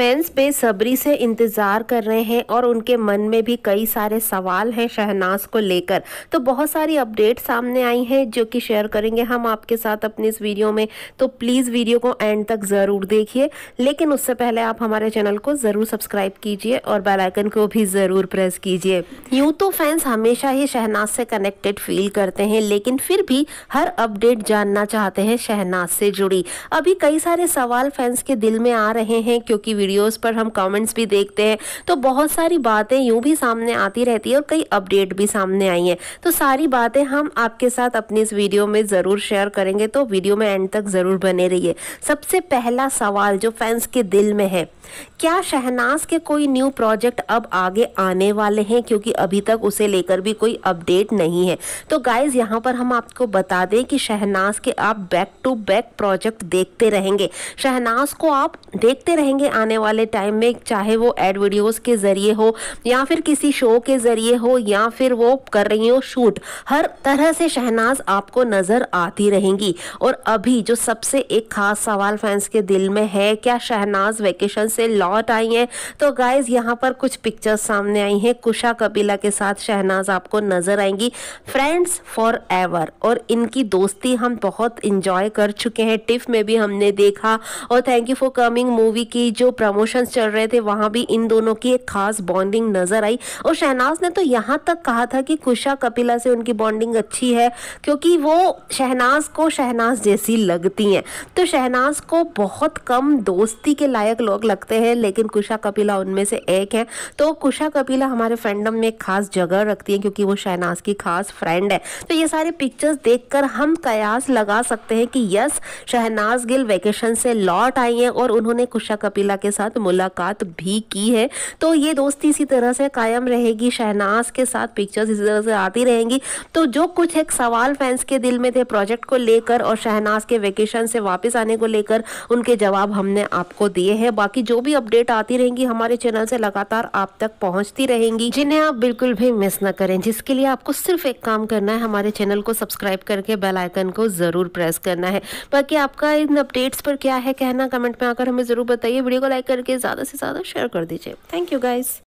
fans बेसब्री से इंतज़ार कर रहे हैं और उनके मन में भी कई सारे सवाल हैं शहनाज को लेकर तो बहुत सारी अपडेट सामने आई हैं जो कि शेयर करेंगे हम आपके साथ अपने इस वीडियो में तो प्लीज़ वीडियो को एंड तक ज़रूर देखिए लेकिन उससे पहले आप हमारे चैनल को ज़रूर सब्सक्राइब कीजिए और बेलाइकन को भी ज़रूर प्रेस कीजिए यूँ तो फैंस हमेशा ही शहनाज से कनेक्टेड फील करते हैं लेकिन फिर भी हर अपडेट जानना चाहते हैं शहनाज से जुड़ी अभी कई सारे सवाल फैंस के दिल में आ रहे हैं क्योंकि वीडियोस पर हम कमेंट्स भी देखते हैं तो बहुत सारी बातें यूं भी सामने आती रहती है और कई अपडेट भी सामने आई हैं तो सारी बातें हम आपके साथ अपनी इस वीडियो में ज़रूर शेयर करेंगे तो वीडियो में एंड तक ज़रूर बने रहिए सबसे पहला सवाल जो फैंस के दिल में है क्या शहनाज के कोई न्यू प्रोजेक्ट अब आगे आने वाले हैं क्योंकि अभी तक उसे लेकर भी कोई अपडेट नहीं है तो गाइज यहाँ पर हम आपको बता दें कि शहनाज के आप बैक टू बैक प्रोजेक्ट देखते रहेंगे शहनाज को आप देखते रहेंगे आने आने वाले टाइम में चाहे वो एड वीडियोस के ज़रिए हो या फिर किसी शो के ज़रिए हो या फिर वो कर रही हो शूट हर तरह से शहनाज आपको नज़र आती रहेंगी और अभी जो सबसे एक ख़ास सवाल फैंस के दिल में है क्या शहनाज वेकेशन से लौट आई हैं तो गाइज यहाँ पर कुछ पिक्चर्स सामने आई हैं कुशा कबीला के साथ शहनाज आपको नज़र आएंगी फ्रेंड्स फॉर एवर और इनकी दोस्ती हम बहुत इंजॉय कर चुके हैं टिफ में भी हमने देखा और thank you for coming movie की जो प्रमोशंस चल रहे थे वहां भी इन दोनों की एक खास बॉन्डिंग नज़र आई और शहनाज ने तो यहाँ तक कहा था कि कुशा कपिला से उनकी बॉन्डिंग अच्छी है क्योंकि वो शहनाज को शहनाज जैसी लगती हैं तो शहनाज को बहुत कम दोस्ती के लायक लोग लगते हैं लेकिन कुशा कपिला उनमें से एक है तो कुशा कपिला हमारे फ्रेंडम में एक खास जगह रखती है क्योंकि वो शहनाज की खास फ्रेंड है तो ये सारे पिक्चर्स देखकर हम कयास लगा सकते हैं कि यस शहनाज गिल वेकेशन से लौट आई है और उन्होंने कुशा कपिला के के साथ मुलाकात भी की है तो ये दोस्ती इसी तरह से कायम रहेगी शहनाज के साथ पिक्चर्स इसी तरह से आती रहेंगी तो जो कुछ एक सवाल फैंस के दिल में थे प्रोजेक्ट को लेकर और शहनाज के वेकेशन से वापस आने को लेकर उनके जवाब हमने आपको दिए हैं बाकी जो भी अपडेट आती रहेंगी हमारे चैनल से लगातार आप तक पहुंचती रहेंगी जिन्हें आप बिल्कुल भी मिस ना करें जिसके लिए आपको सिर्फ एक काम करना है हमारे चैनल को सब्सक्राइब करके बेल आइकन को ज़रूर प्रेस करना है बाकी आपका इन अपडेट्स पर क्या है कहना कमेंट में आकर हमें ज़रूर बताइए वीडियो को लाइक लाइक करके ज़्यादा से ज़्यादा शेयर कर दीजिए थैंक यू गाइज़